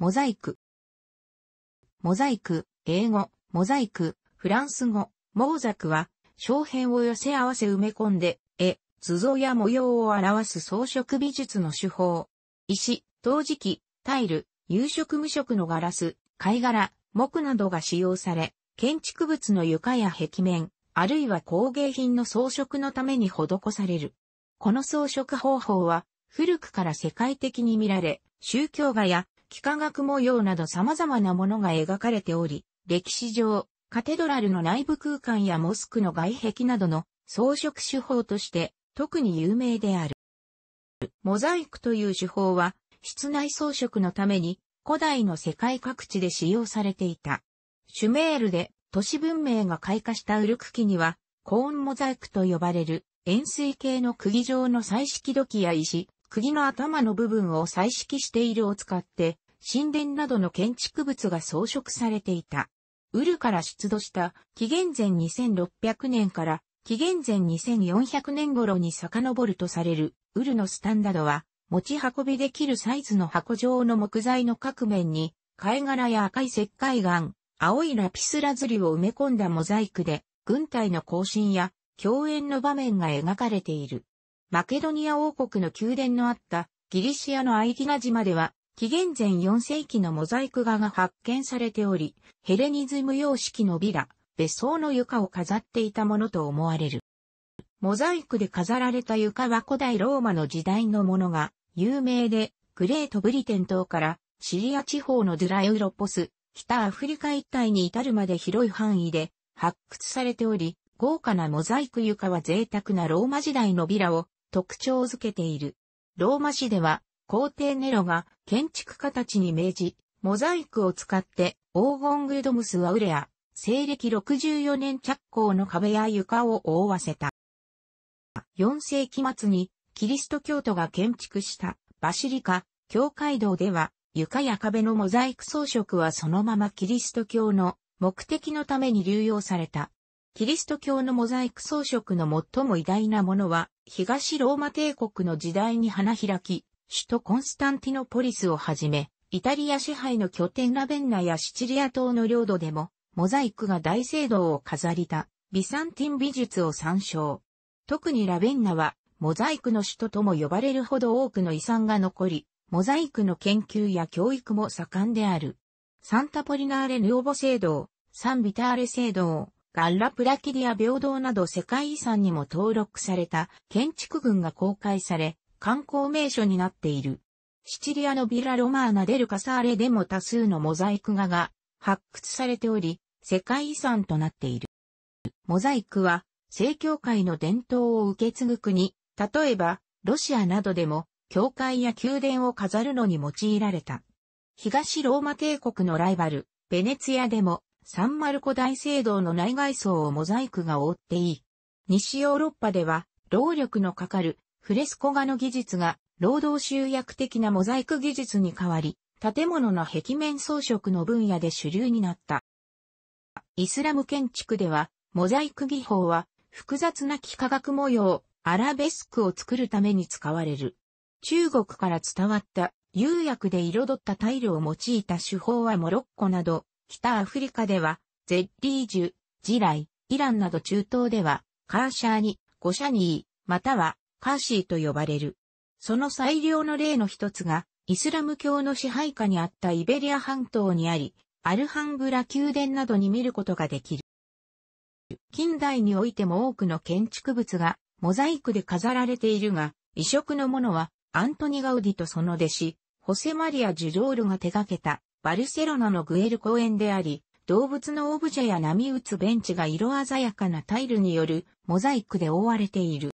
モザイク。モザイク、英語、モザイク、フランス語、モーザクは、小辺を寄せ合わせ埋め込んで、絵、図像や模様を表す装飾美術の手法。石、陶磁器、タイル、有色無色のガラス、貝殻、木などが使用され、建築物の床や壁面、あるいは工芸品の装飾のために施される。この装飾方法は、古くから世界的に見られ、宗教画や幾何学模様など様々なものが描かれており、歴史上、カテドラルの内部空間やモスクの外壁などの装飾手法として特に有名である。モザイクという手法は室内装飾のために古代の世界各地で使用されていた。シュメールで都市文明が開花したウルク期にはコーンモザイクと呼ばれる円錐形の釘状の彩色土器や石、釘の頭の部分を彩色しているを使って神殿などの建築物が装飾されていた。ウルから出土した紀元前2600年から紀元前2400年頃に遡るとされるウルのスタンダードは持ち運びできるサイズの箱状の木材の各面に貝殻や赤い石灰岩、青いラピスラズリを埋め込んだモザイクで軍隊の行進や共演の場面が描かれている。マケドニア王国の宮殿のあったギリシアのアイギナ島では紀元前4世紀のモザイク画が発見されており、ヘレニズム様式のビラ、別荘の床を飾っていたものと思われる。モザイクで飾られた床は古代ローマの時代のものが有名で、グレートブリテン島からシリア地方のドゥラウロポス、北アフリカ一帯に至るまで広い範囲で発掘されており、豪華なモザイク床は贅沢なローマ時代のビラを特徴づけている。ローマ市では皇帝ネロが建築家たちに命じ、モザイクを使って黄金グドムスアウレア、西暦64年着工の壁や床を覆わせた。4世紀末にキリスト教徒が建築したバシリカ、教会堂では床や壁のモザイク装飾はそのままキリスト教の目的のために流用された。キリスト教のモザイク装飾の最も偉大なものは東ローマ帝国の時代に花開き、首都コンスタンティノポリスをはじめ、イタリア支配の拠点ラベンナやシチリア島の領土でも、モザイクが大聖堂を飾りた、ビサンティン美術を参照。特にラベンナは、モザイクの首都とも呼ばれるほど多くの遺産が残り、モザイクの研究や教育も盛んである。サンタポリナーレ・ヌオボ聖堂、サンビターレ聖堂、ガッラ・プラキディア平等など世界遺産にも登録された建築群が公開され、観光名所になっている。シチリアのビラ・ロマーナ・デル・カサーレでも多数のモザイク画が発掘されており、世界遺産となっている。モザイクは、正教会の伝統を受け継ぐ国、例えば、ロシアなどでも、教会や宮殿を飾るのに用いられた。東ローマ帝国のライバル、ベネツィアでも、サンマルコ大聖堂の内外装をモザイクが覆っていい。西ヨーロッパでは、労力のかかるフレスコ画の技術が労働集約的なモザイク技術に変わり、建物の壁面装飾の分野で主流になった。イスラム建築では、モザイク技法は複雑な幾何学模様、アラベスクを作るために使われる。中国から伝わった釉薬で彩ったタイルを用いた手法はモロッコなど、北アフリカでは、ゼッリージュ、ジライ、イランなど中東では、カーシャーニ、ゴシャニー、またはカーシーと呼ばれる。その最良の例の一つが、イスラム教の支配下にあったイベリア半島にあり、アルハンブラ宮殿などに見ることができる。近代においても多くの建築物がモザイクで飾られているが、異色のものはアントニ・ガウディとその弟子、ホセマリア・ジュロールが手掛けたバルセロナのグエル公園であり、動物のオブジェや波打つベンチが色鮮やかなタイルによるモザイクで覆われている。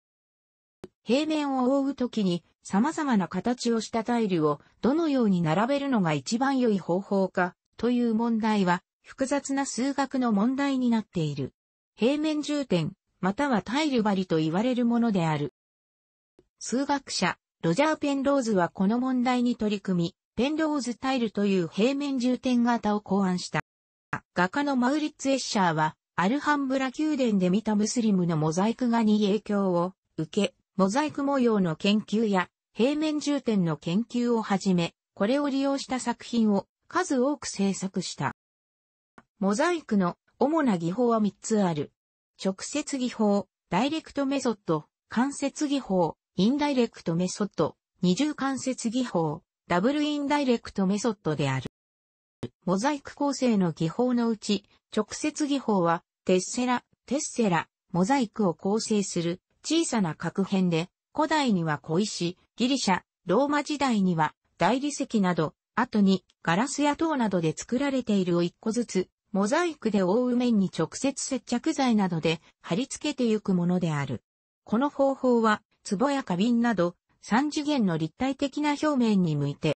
平面を覆うときに様々な形をしたタイルをどのように並べるのが一番良い方法かという問題は複雑な数学の問題になっている。平面重点またはタイル張りと言われるものである。数学者ロジャー・ペンローズはこの問題に取り組み、ペンローズタイルという平面重点型を考案した。画家のマウリッツ・エッシャーは、アルハンブラ宮殿で見たムスリムのモザイク画に影響を受け、モザイク模様の研究や平面重点の研究をはじめ、これを利用した作品を数多く制作した。モザイクの主な技法は3つある。直接技法、ダイレクトメソッド、間接技法、インダイレクトメソッド、二重間接技法、ダブルインダイレクトメソッドである。モザイク構成の技法のうち、直接技法は、テッセラ、テッセラ、モザイクを構成する小さな核片で、古代には小石、ギリシャ、ローマ時代には大理石など、後にガラスや塔などで作られているを一個ずつ、モザイクで覆う面に直接接着剤などで貼り付けてゆくものである。この方法は、壺や花瓶など、三次元の立体的な表面に向いて、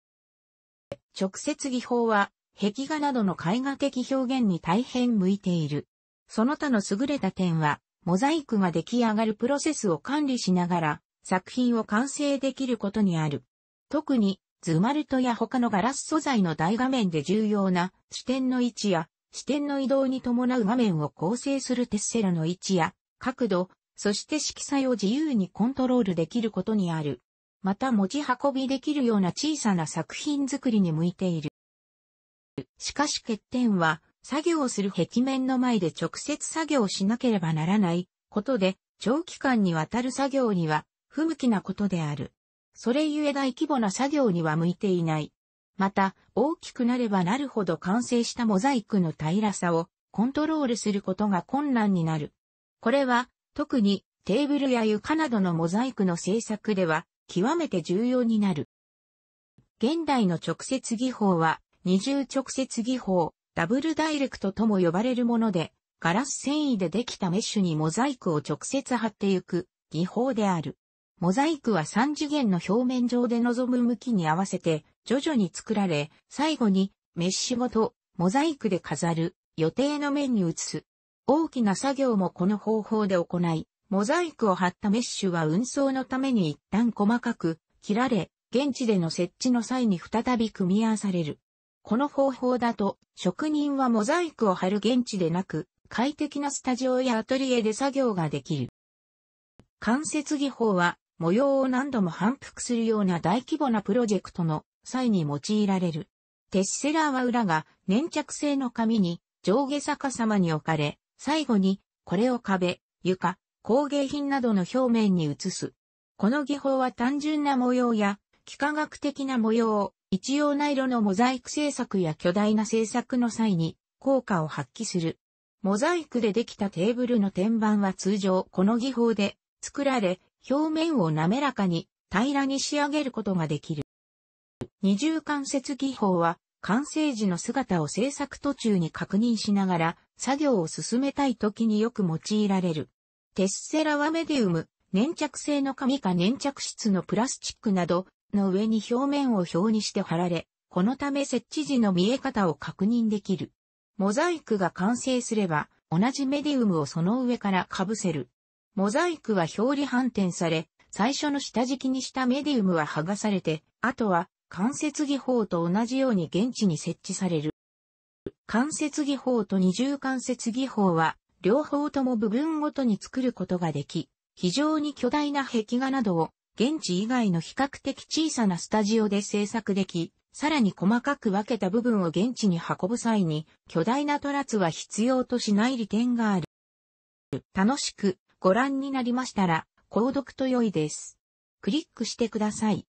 直接技法は、壁画などの絵画的表現に大変向いている。その他の優れた点は、モザイクが出来上がるプロセスを管理しながら作品を完成できることにある。特にズマルトや他のガラス素材の大画面で重要な視点の位置や視点の移動に伴う画面を構成するテッセラの位置や角度、そして色彩を自由にコントロールできることにある。また持ち運びできるような小さな作品作りに向いている。しかし欠点は作業をする壁面の前で直接作業しなければならないことで、長期間にわたる作業には不向きなことである。それゆえ大規模な作業には向いていない。また、大きくなればなるほど完成したモザイクの平らさをコントロールすることが困難になる。これは、特にテーブルや床などのモザイクの製作では、極めて重要になる。現代の直接技法は、二重直接技法、ダブルダイレクトとも呼ばれるもので、ガラス繊維でできたメッシュにモザイクを直接貼っていく技法である。モザイクは3次元の表面上で望む向きに合わせて徐々に作られ、最後にメッシュごとモザイクで飾る予定の面に移す。大きな作業もこの方法で行い、モザイクを貼ったメッシュは運送のために一旦細かく切られ、現地での設置の際に再び組み合わされる。この方法だと、職人はモザイクを貼る現地でなく、快適なスタジオやアトリエで作業ができる。関節技法は、模様を何度も反復するような大規模なプロジェクトの際に用いられる。テッセラーは裏が粘着性の紙に上下逆さまに置かれ、最後にこれを壁、床、工芸品などの表面に移す。この技法は単純な模様や幾何学的な模様、一様な色のモザイク製作や巨大な製作の際に効果を発揮する。モザイクでできたテーブルの天板は通常この技法で作られ、表面を滑らかに平らに仕上げることができる。二重関節技法は完成時の姿を製作途中に確認しながら作業を進めたい時によく用いられる。テッセラはメディウム、粘着性の紙か粘着質のプラスチックなどの上に表面を表にして貼られ、このため設置時の見え方を確認できる。モザイクが完成すれば、同じメディウムをその上から被せる。モザイクは表裏反転され、最初の下敷きにしたメディウムは剥がされて、あとは関節技法と同じように現地に設置される。関節技法と二重関節技法は、両方とも部分ごとに作ることができ、非常に巨大な壁画などを現地以外の比較的小さなスタジオで制作でき、さらに細かく分けた部分を現地に運ぶ際に、巨大なトラツは必要としない利点がある。楽しくご覧になりましたら、購読と良いです。クリックしてください。